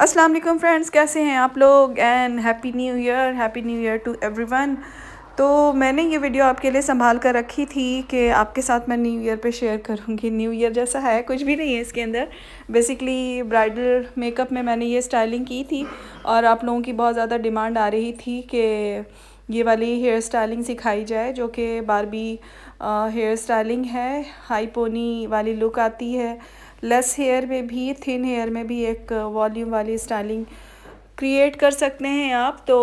अस्सलाम वालेकुम फ्रेंड्स कैसे हैं आप लोग and happy new year happy new year to everyone तो मैंने ये वीडियो आपके लिए संभाल कर रखी थी कि आपके साथ मैं न्यू ईयर पे शेयर करूँगी न्यू ईयर जैसा है कुछ भी नहीं है इसके अंदर बेसिकली ब्राइडल मेकअप में मैंने ये स्टाइलिंग की थी और आप लोगों की बहुत ज़्यादा डिमांड आ रही थी कि ये वाली हेयर स्टाइलिंग सिखाई जाए जो कि बारबी हेयर स्टाइलिंग है हाई पोनी वाली लुक आती है लेस हेयर में भी थिन हेयर में भी एक वॉल्यूम uh, वाली स्टाइलिंग क्रिएट कर सकते हैं आप तो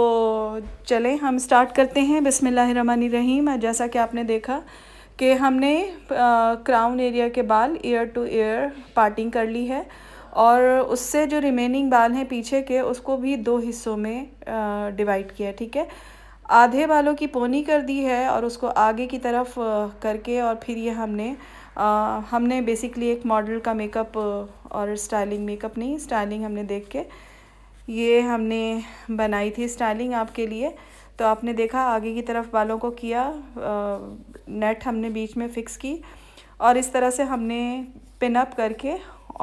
चलें हम स्टार्ट करते हैं रहीम जैसा कि आपने देखा कि हमने क्राउन uh, एरिया के बाल ईयर टू ईयर पार्टिंग कर ली है और उससे जो रिमेनिंग बाल हैं पीछे के उसको भी दो हिस्सों में डिवाइड uh, किया ठीक है आधे बालों की पोनी कर दी है और उसको आगे की तरफ करके और फिर ये हमने हमने बेसिकली एक मॉडल का मेकअप और स्टाइलिंग मेकअप नहीं स्टाइलिंग हमने देख के ये हमने बनाई थी स्टाइलिंग आपके लिए तो आपने देखा आगे की तरफ बालों को किया नेट हमने बीच में फ़िक्स की और इस तरह से हमने पिन अप करके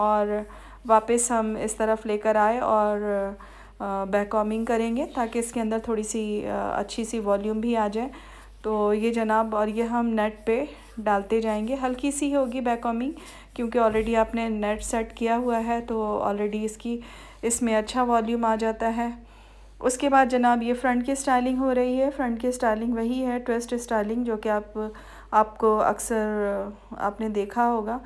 और वापस हम इस तरफ लेकर आए और बैकॉमिंग करेंगे ताकि इसके अंदर थोड़ी सी अच्छी सी वॉल्यूम भी आ जाए तो ये जनाब और ये हम नेट पे डालते जाएंगे हल्की सी होगी बैकॉमिंग क्योंकि ऑलरेडी आपने नेट सेट किया हुआ है तो ऑलरेडी इसकी इसमें अच्छा वॉल्यूम आ जाता है उसके बाद जनाब ये फ्रंट की स्टाइलिंग हो रही है फ्रंट की स्टाइलिंग वही है ट्विस्ट स्टाइलिंग जो कि आप आपको अक्सर आपने देखा होगा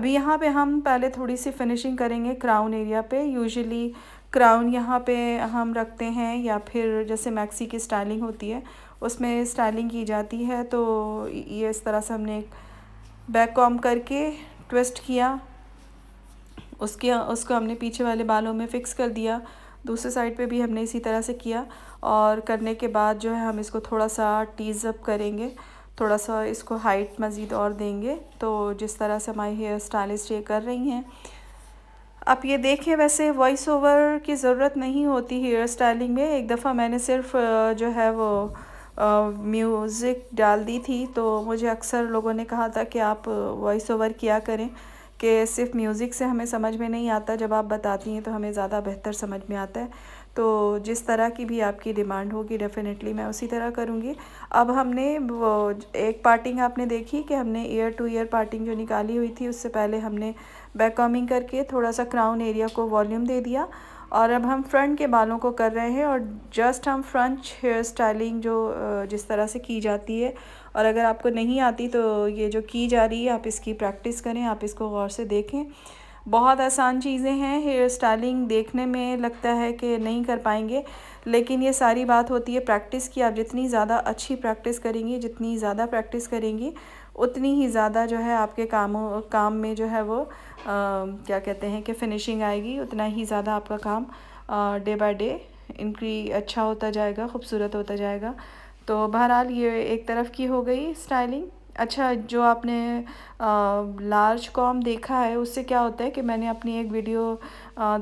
अभी यहाँ पे हम पहले थोड़ी सी फिनिशिंग करेंगे क्राउन एरिया पे यूजुअली क्राउन यहाँ पे हम रखते हैं या फिर जैसे मैक्सी की स्टाइलिंग होती है उसमें स्टाइलिंग की जाती है तो ये इस तरह से हमने एक बैक कॉम करके ट्विस्ट किया उसके उसको हमने पीछे वाले बालों में फ़िक्स कर दिया दूसरे साइड पे भी हमने इसी तरह से किया और करने के बाद जो है हम इसको थोड़ा सा टीज़ अप करेंगे थोड़ा सा इसको हाइट मज़ीद और देंगे तो जिस तरह से हमारी हेयर स्टाइलिस्ट ये कर रही हैं आप ये देखें वैसे वॉइस ओवर की ज़रूरत नहीं होती हेयर स्टाइलिंग में एक दफ़ा मैंने सिर्फ जो है वो म्यूज़िक डाल दी थी तो मुझे अक्सर लोगों ने कहा था कि आप वॉइस ओवर किया करें कि सिर्फ म्यूज़िक से हमें समझ में नहीं आता जब आप बताती हैं तो हमें ज़्यादा बेहतर समझ में आता है तो जिस तरह की भी आपकी डिमांड होगी डेफ़िनेटली मैं उसी तरह करूँगी अब हमने वो एक पार्टिंग आपने देखी कि हमने ईयर टू ईयर पार्टिंग जो निकाली हुई थी उससे पहले हमने बैकॉमिंग करके थोड़ा सा क्राउन एरिया को वॉल्यूम दे दिया और अब हम फ्रंट के बालों को कर रहे हैं और जस्ट हम फ्रंट हेयर स्टाइलिंग जो जिस तरह से की जाती है और अगर आपको नहीं आती तो ये जो की जा रही है आप इसकी प्रैक्टिस करें आप इसको गौर से देखें बहुत आसान चीज़ें हैं हेयर स्टाइलिंग देखने में लगता है कि नहीं कर पाएंगे लेकिन ये सारी बात होती है प्रैक्टिस की आप जितनी ज़्यादा अच्छी प्रैक्टिस करेंगी जितनी ज़्यादा प्रैक्टिस करेंगी उतनी ही ज़्यादा जो है आपके कामों काम में जो है वो आ, क्या कहते हैं कि फिनिशिंग आएगी उतना ही ज़्यादा आपका काम डे बाय डे इनकी अच्छा होता जाएगा खूबसूरत होता जाएगा तो बहरहाल ये एक तरफ की हो गई स्टाइलिंग अच्छा जो आपने लार्ज कॉम देखा है उससे क्या होता है कि मैंने अपनी एक वीडियो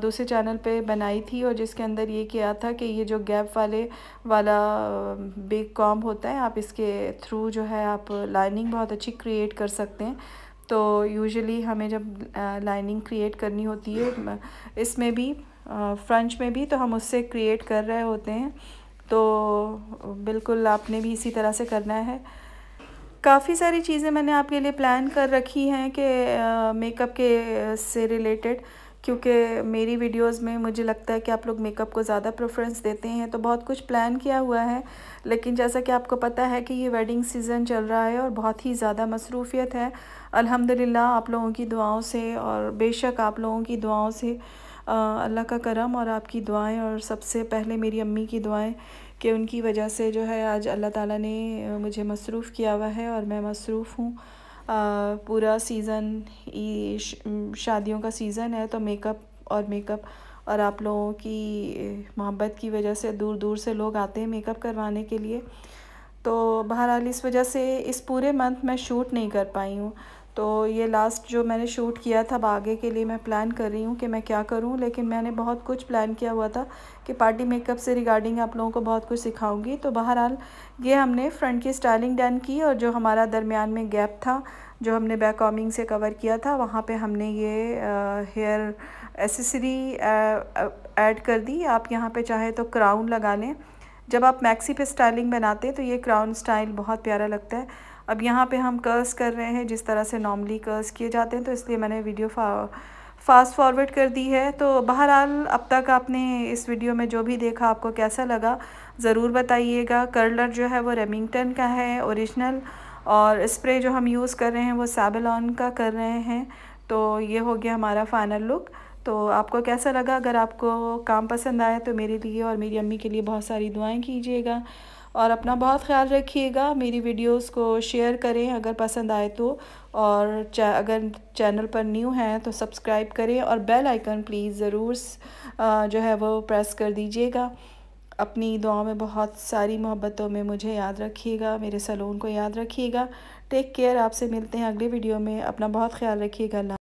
दूसरे चैनल पे बनाई थी और जिसके अंदर ये किया था कि ये जो गैप वाले वाला बिग कॉम होता है आप इसके थ्रू जो है आप लाइनिंग बहुत अच्छी क्रिएट कर सकते हैं तो यूजुअली हमें जब लाइनिंग क्रिएट करनी होती है इसमें भी फ्रंच में भी तो हम उससे क्रिएट कर रहे होते हैं तो बिल्कुल आपने भी इसी तरह से करना है काफ़ी सारी चीज़ें मैंने आपके लिए प्लान कर रखी हैं कि मेकअप के से रिलेटेड क्योंकि मेरी वीडियोस में मुझे लगता है कि आप लोग मेकअप को ज़्यादा प्रेफरेंस देते हैं तो बहुत कुछ प्लान किया हुआ है लेकिन जैसा कि आपको पता है कि ये वेडिंग सीज़न चल रहा है और बहुत ही ज़्यादा मसरूफियत है अल्हम्दुलिल्लाह आप लोगों की दुआओं से और बेशक आप लोगों की दुआओं से अल्लाह का करम और आपकी दुआएँ और सबसे पहले मेरी अम्मी की दुआएँ कि उनकी वजह से जो है आज अल्लाह ताला ने मुझे मसरूफ़ किया हुआ है और मैं मसरूफ़ हूँ पूरा सीज़न शादियों का सीज़न है तो मेकअप और मेकअप और आप लोगों की मोहब्बत की वजह से दूर दूर से लोग आते हैं मेकअप करवाने के लिए तो बहरहाल इस वजह से इस पूरे मंथ मैं शूट नहीं कर पाई हूँ तो ये लास्ट जो मैंने शूट किया था आगे के लिए मैं प्लान कर रही हूँ कि मैं क्या करूँ लेकिन मैंने बहुत कुछ प्लान किया हुआ था कि पार्टी मेकअप से रिगार्डिंग आप लोगों को बहुत कुछ सिखाऊंगी तो बहरहाल ये हमने फ्रंट की स्टाइलिंग डन की और जो हमारा दरमियान में गैप था जो हमने बैक कॉमिंग से कवर किया था वहाँ पर हमने ये हेयर एसेसरी एड कर दी आप यहाँ पर चाहे तो क्राउन लगा लें जब आप मैक्सी पे स्टाइलिंग बनाते हैं तो ये क्राउन स्टाइल बहुत प्यारा लगता है अब यहाँ पे हम कर्स कर रहे हैं जिस तरह से नॉर्मली कर्स किए जाते हैं तो इसलिए मैंने वीडियो फा फास्ट फॉरवर्ड कर दी है तो बहरहाल अब तक आपने इस वीडियो में जो भी देखा आपको कैसा लगा ज़रूर बताइएगा कर्लर जो है वो रेमिंगटन का है ओरिजिनल और स्प्रे जो हम यूज़ कर रहे हैं वो सैबलॉन का कर रहे हैं तो ये हो गया हमारा फाइनल लुक तो आपको कैसा लगा अगर आपको काम पसंद आया तो मेरे लिए और मेरी अम्मी के लिए बहुत सारी दुआएं कीजिएगा और अपना बहुत ख्याल रखिएगा मेरी वीडियोस को शेयर करें अगर पसंद आए तो और चा, अगर चैनल पर न्यू हैं तो सब्सक्राइब करें और बेल आइकन प्लीज़ ज़रूर जो है वो प्रेस कर दीजिएगा अपनी दुआओं में बहुत सारी मोहब्बतों में मुझे याद रखिएगा मेरे सलून को याद रखिएगा टेक केयर आपसे मिलते हैं अगले वीडियो में अपना बहुत ख्याल रखिएगा